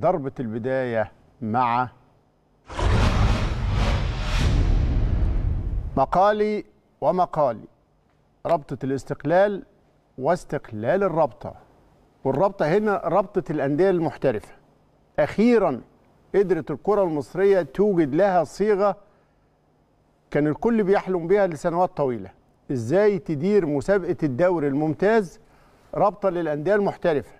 ضربة البداية مع مقالي ومقالي ربطة الاستقلال واستقلال الرابطة والرابطة هنا رابطة الأندية المحترفة أخيرا قدرت الكرة المصرية توجد لها صيغة كان الكل بيحلم بها لسنوات طويلة إزاي تدير مسابقة الدوري الممتاز رابطة للأندية المحترفة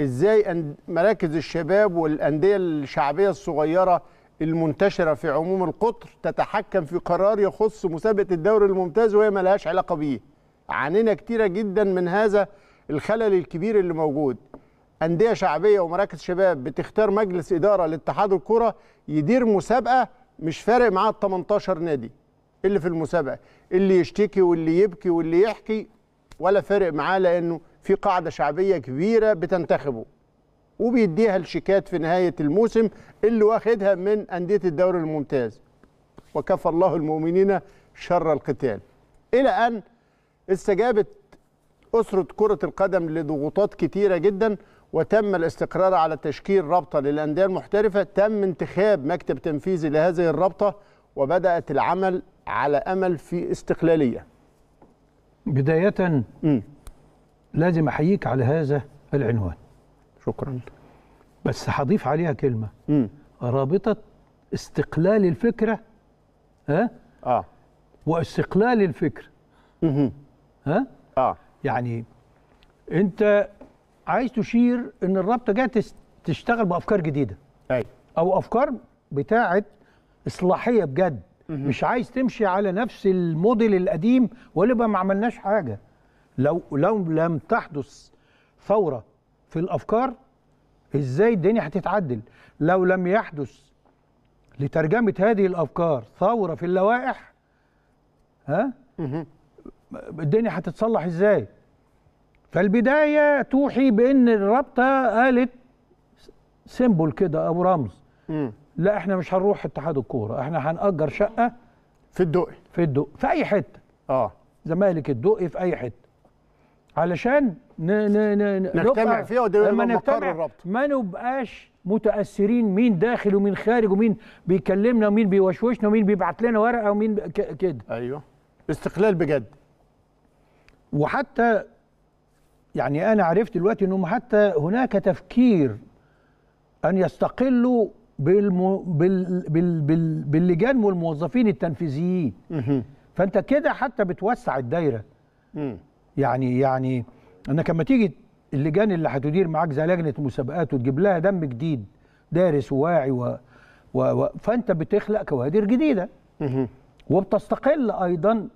ازاي مراكز الشباب والانديه الشعبيه الصغيره المنتشره في عموم القطر تتحكم في قرار يخص مسابقه الدوري الممتاز وهي ما لهاش علاقه بيه عانينا كتيره جدا من هذا الخلل الكبير اللي موجود انديه شعبيه ومراكز شباب بتختار مجلس اداره لاتحاد الكره يدير مسابقه مش فارق معاه ال 18 نادي اللي في المسابقه اللي يشتكي واللي يبكي واللي يحكي ولا فارق معاه لانه في قاعده شعبيه كبيره بتنتخبه وبيديها الشيكات في نهايه الموسم اللي واخدها من انديه الدوري الممتاز وكفى الله المؤمنين شر القتال الى ان استجابت اسره كره القدم لضغوطات كتيره جدا وتم الاستقرار على تشكيل رابطه للانديه المحترفه تم انتخاب مكتب تنفيذي لهذه الرابطه وبدات العمل على امل في استقلاليه بدايه لازم احييك على هذا العنوان شكرا بس هضيف عليها كلمه م. رابطه استقلال الفكره ها اه واستقلال الفكر اها ها اه يعني انت عايز تشير ان الرابطه جايه تشتغل بافكار جديده اي او افكار بتاعه اصلاحيه بجد مه. مش عايز تمشي على نفس الموديل القديم ولا ما عملناش حاجه لو لو لم تحدث ثوره في الافكار ازاي الدنيا هتتعدل لو لم يحدث لترجمه هذه الافكار ثوره في اللوائح ها الدنيا هتتصلح ازاي فالبدايه توحي بان الرابطه قالت سيمبل كده او رمز لا احنا مش هنروح اتحاد الكوره احنا هنأجر شقه في الدقي في الدقي في اي حته اه زمالك الدقي في اي حته علشان ن... ن... ن... نجتمع فيها لما نجتمع الربط ما نبقاش متاثرين مين داخل ومين خارج ومين بيكلمنا ومين بيوشوشنا ومين بيبعت لنا ورقه ومين كده ايوه استقلال بجد وحتى يعني انا عرفت دلوقتي انهم حتى هناك تفكير ان يستقلوا بالمو بال... بال... بال... باللجان والموظفين التنفيذيين فانت كده حتى بتوسع الدايره يعني يعني انك لما تيجي اللجان اللي هتدير معاك زي لجنه المسابقات وتجيب لها دم جديد دارس وواعي و... و... و... فانت بتخلق كوادر جديده وبتستقل ايضا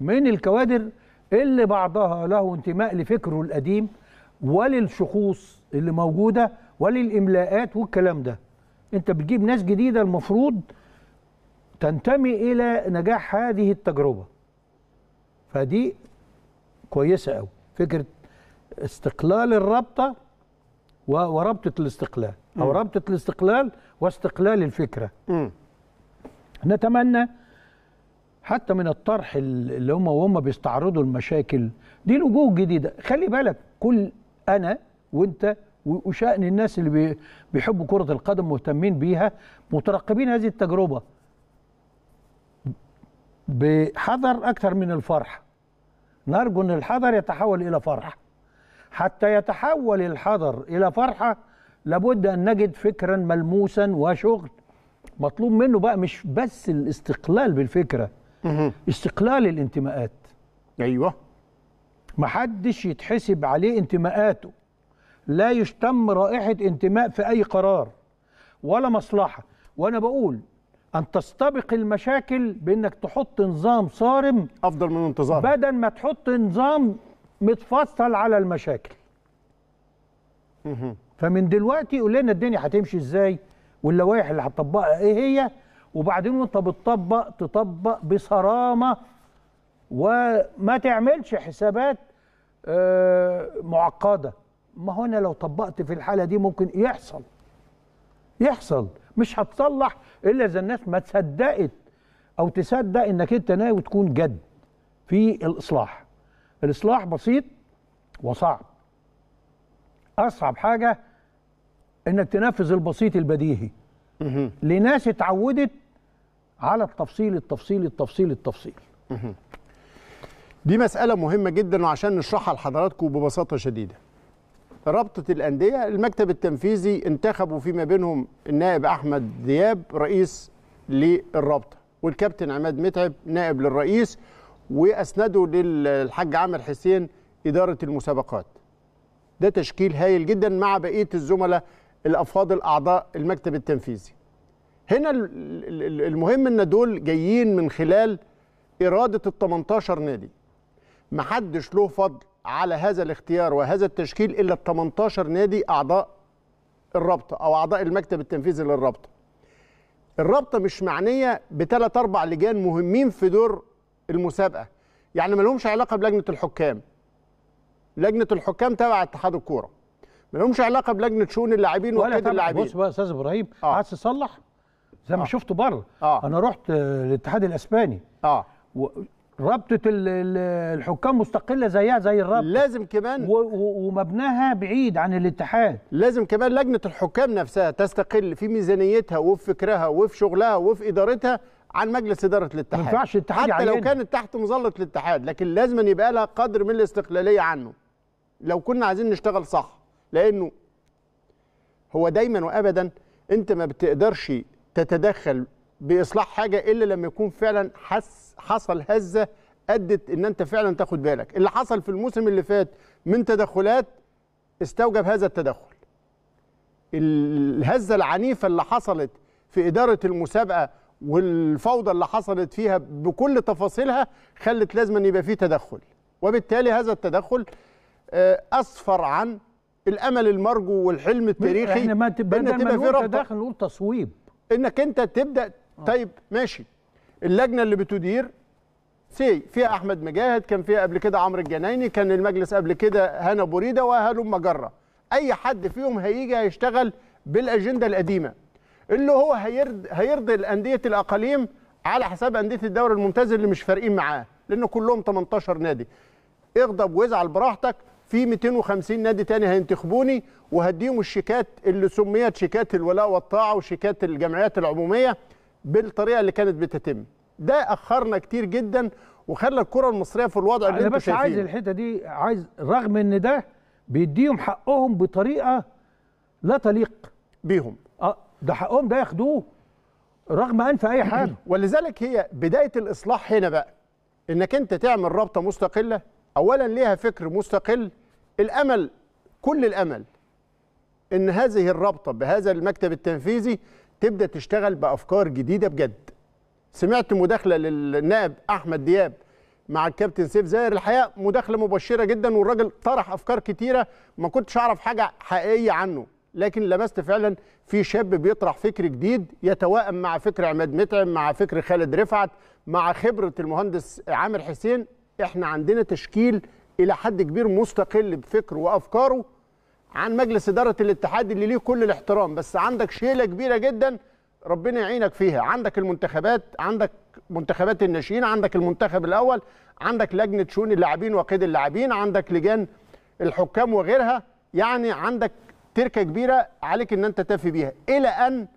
من الكوادر اللي بعضها له انتماء لفكره القديم وللشخوص اللي موجوده وللاملاءات والكلام ده انت بتجيب ناس جديده المفروض تنتمي الى نجاح هذه التجربه فدي كويسه قوي فكره استقلال الرابطه ورابطه الاستقلال او م. رابطه الاستقلال واستقلال الفكره م. نتمنى حتى من الطرح اللي هم وهم بيستعرضوا المشاكل دي وجوه جديده خلي بالك كل انا وانت وشأن الناس اللي بيحبوا كرة القدم مهتمين بيها مترقبين هذه التجربة بحذر أكثر من الفرحة نرجو أن الحذر يتحول إلى فرحه حتى يتحول الحذر إلى فرحة لابد أن نجد فكرا ملموسا وشغل مطلوب منه بقى مش بس الاستقلال بالفكرة استقلال الانتماءات أيوه محدش يتحسب عليه انتماءاته لا يشتم رائحة انتماء في أي قرار ولا مصلحة وأنا بقول ان تستبق المشاكل بانك تحط نظام صارم افضل من انتظار بدل ما تحط نظام متفصل على المشاكل فمن دلوقتي قول لنا الدنيا هتمشي ازاي واللوائح اللي هتطبقها ايه هي وبعدين وانت بتطبق تطبق بصرامه وما تعملش حسابات آه، معقده ما هو انا لو طبقت في الحاله دي ممكن يحصل يحصل مش هتصلح الا اذا الناس ما تصدقت او تصدق انك انت ناوي تكون جد في الاصلاح الاصلاح بسيط وصعب اصعب حاجه انك تنفذ البسيط البديهي لناس اتعودت على التفصيل التفصيل التفصيل التفصيل دي مساله مهمه جدا وعشان نشرحها لحضراتكم ببساطه شديده رابطه الانديه المكتب التنفيذي انتخبوا فيما بينهم النائب احمد دياب رئيس للرابطه والكابتن عماد متعب نائب للرئيس واسندوا للحاج عامر حسين اداره المسابقات ده تشكيل هايل جدا مع بقيه الزملاء الافاضل اعضاء المكتب التنفيذي هنا المهم ان دول جايين من خلال اراده ال 18 نادي محدش له فضل على هذا الاختيار وهذا التشكيل الا ال 18 نادي اعضاء الرابطه او اعضاء المكتب التنفيذي للرابطه. الرابطه مش معنيه بثلاث اربع لجان مهمين في دور المسابقه، يعني ما لهمش علاقه بلجنه الحكام. لجنه الحكام تبع اتحاد الكوره. ما لهمش علاقه بلجنه شؤون اللاعبين وقياده اللاعبين. بص بقى يا استاذ ابراهيم آه. عايز تصلح زي ما آه. شفته بره آه. انا رحت الاتحاد آه، الاسباني اه و... رابطه الحكام مستقله زيها زي الرابطه لازم كمان ومبناها بعيد عن الاتحاد لازم كمان لجنه الحكام نفسها تستقل في ميزانيتها وفي فكرها وفي شغلها وفي ادارتها عن مجلس اداره الاتحاد ما ينفعش الاتحاد حتى لو كانت تحت مظله الاتحاد لكن لازم يبقى لها قدر من الاستقلاليه عنه لو كنا عايزين نشتغل صح لانه هو دايما وابدا انت ما بتقدرش تتدخل باصلاح حاجه الا لما يكون فعلا حس حصل هزه ادت ان انت فعلا تاخد بالك اللي حصل في الموسم اللي فات من تدخلات استوجب هذا التدخل الهزه العنيفه اللي حصلت في اداره المسابقه والفوضى اللي حصلت فيها بكل تفاصيلها خلت لازم ان يبقى فيه تدخل وبالتالي هذا التدخل اسفر آه، عن الامل المرجو والحلم التاريخي احنا ما تبقى بدل ما نقول تدخل نقول تصويب انك انت تبدا آه. طيب ماشي اللجنه اللي بتدير سي فيها احمد مجاهد كان فيها قبل كده عمرو الجنايني كان المجلس قبل كده هنا بوريده وهلم مجره اي حد فيهم هيجي هيشتغل بالاجنده القديمه اللي هو هيرد هيرضي الانديه الاقاليم على حساب انديه الدوري الممتاز اللي مش فارقين معاه لان كلهم 18 نادي اغضب وازعل براحتك في 250 نادي تاني هينتخبوني وهديهم الشيكات اللي سميت شيكات الولاء والطاعه وشيكات الجمعيات العموميه بالطريقه اللي كانت بتتم ده اخرنا كتير جدا وخلى الكره المصريه في الوضع اللي انتوا شايفينه انا بس عايز الحته دي عايز رغم ان ده بيديهم حقهم بطريقه لا تليق بيهم اه ده حقهم ده ياخدوه رغم انف اي حاجه ولذلك هي بدايه الاصلاح هنا بقى انك انت تعمل رابطه مستقله اولا ليها فكر مستقل الامل كل الامل ان هذه الرابطه بهذا المكتب التنفيذي تبدا تشتغل بافكار جديده بجد سمعت مداخله للنائب احمد دياب مع الكابتن سيف زاهر الحقيقه مداخله مبشره جدا والراجل طرح افكار كتيره ما كنتش اعرف حاجه حقيقيه عنه لكن لمست فعلا في شاب بيطرح فكر جديد يتوائم مع فكر عماد متعب مع فكر خالد رفعت مع خبره المهندس عامر حسين احنا عندنا تشكيل الى حد كبير مستقل بفكره وافكاره عن مجلس اداره الاتحاد اللي ليه كل الاحترام بس عندك شيله كبيره جدا ربنا يعينك فيها عندك المنتخبات عندك منتخبات الناشئين عندك المنتخب الاول عندك لجنه شؤون اللاعبين وقيد اللاعبين عندك لجان الحكام وغيرها يعني عندك تركه كبيره عليك ان انت تفي بيها الى ان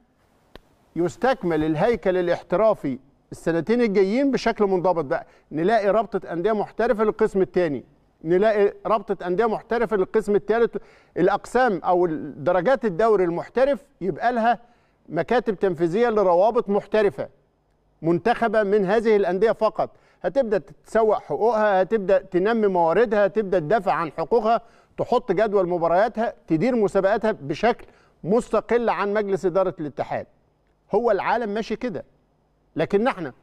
يستكمل الهيكل الاحترافي السنتين الجايين بشكل منضبط بقى نلاقي رابطه انديه محترفه للقسم الثاني نلاقي رابطه انديه محترفه للقسم الثالث الاقسام او درجات الدوري المحترف يبقى لها مكاتب تنفيذيه لروابط محترفه منتخبه من هذه الانديه فقط هتبدا تتسوق حقوقها هتبدا تنمي مواردها هتبدا تدافع عن حقوقها تحط جدول مبارياتها تدير مسابقاتها بشكل مستقل عن مجلس اداره الاتحاد هو العالم ماشي كده لكن احنا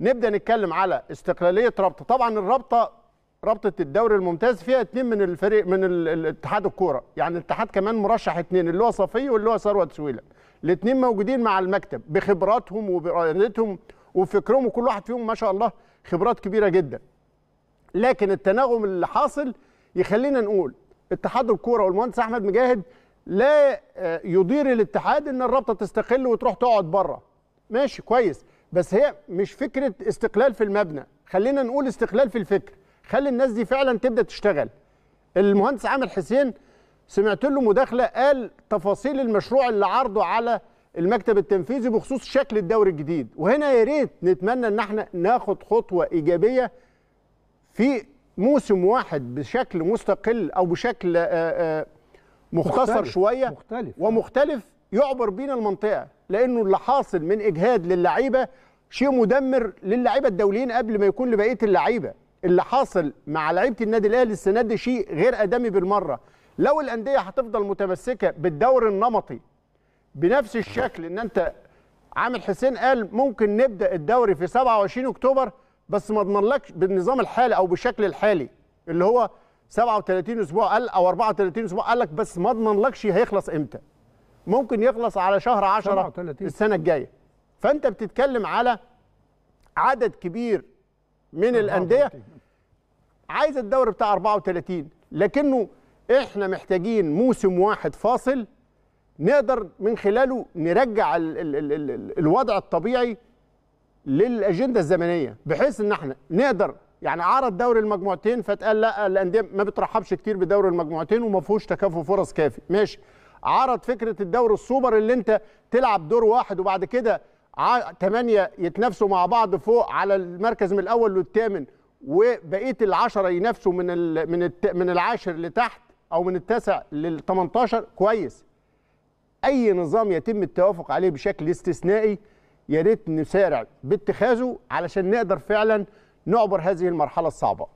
نبدا نتكلم على استقلاليه رابطه طبعا الرابطه رابطه الدوري الممتاز فيها اثنين من الفريق من الاتحاد الكوره يعني الاتحاد كمان مرشح اثنين اللي هو صفي واللي هو ثروت سويلم الاثنين موجودين مع المكتب بخبراتهم وبارادتهم وفكرهم وكل واحد فيهم ما شاء الله خبرات كبيره جدا لكن التناغم اللي حاصل يخلينا نقول اتحاد الكوره والمهندس احمد مجاهد لا آه، يضير الاتحاد ان الرابطه تستقل وتروح تقعد بره ماشي كويس بس هي مش فكره استقلال في المبنى خلينا نقول استقلال في الفكر خلي الناس دي فعلا تبدا تشتغل المهندس عامر حسين سمعت له مداخله قال تفاصيل المشروع اللي عرضه على المكتب التنفيذي بخصوص شكل الدوري الجديد وهنا يا ريت نتمنى ان احنا ناخد خطوه ايجابيه في موسم واحد بشكل مستقل او بشكل مختصر مختلف شويه مختلف ومختلف يعبر بينا المنطقه لانه اللي حاصل من اجهاد للعيبه شيء مدمر للعيبه الدوليين قبل ما يكون لبقيه اللعيبه اللي حاصل مع لعيبه النادي الاهلي السنه دي شيء غير ادمي بالمره لو الانديه هتفضل متمسكه بالدور النمطي بنفس الشكل ان انت عامل حسين قال ممكن نبدا الدوري في 27 اكتوبر بس ما اضمنلكش بالنظام الحالي او بالشكل الحالي اللي هو 37 اسبوع قال او 34 اسبوع قال لك بس ما اضمنلكش هيخلص امتى ممكن يخلص على شهر 10 السنه الجايه فانت بتتكلم على عدد كبير من الانديه عايز الدوري بتاع 34 لكنه احنا محتاجين موسم واحد فاصل نقدر من خلاله نرجع الـ الـ الـ الـ الوضع الطبيعي للاجنده الزمنيه بحيث ان احنا نقدر يعني عرض دوري المجموعتين فتقال لا الانديه ما بترحبش كتير بدوري المجموعتين وما فيهوش تكافؤ فرص كافي ماشي عرض فكره الدوري السوبر اللي انت تلعب دور واحد وبعد كده 8 يتنافسوا مع بعض فوق على المركز من الاول للثامن وبقيه ال10 ينافسوا من الـ من الـ من العاشر لتحت او من التاسع لل 18 كويس اي نظام يتم التوافق عليه بشكل استثنائي يا ريت نسارع باتخاذه علشان نقدر فعلا نعبر هذه المرحله الصعبه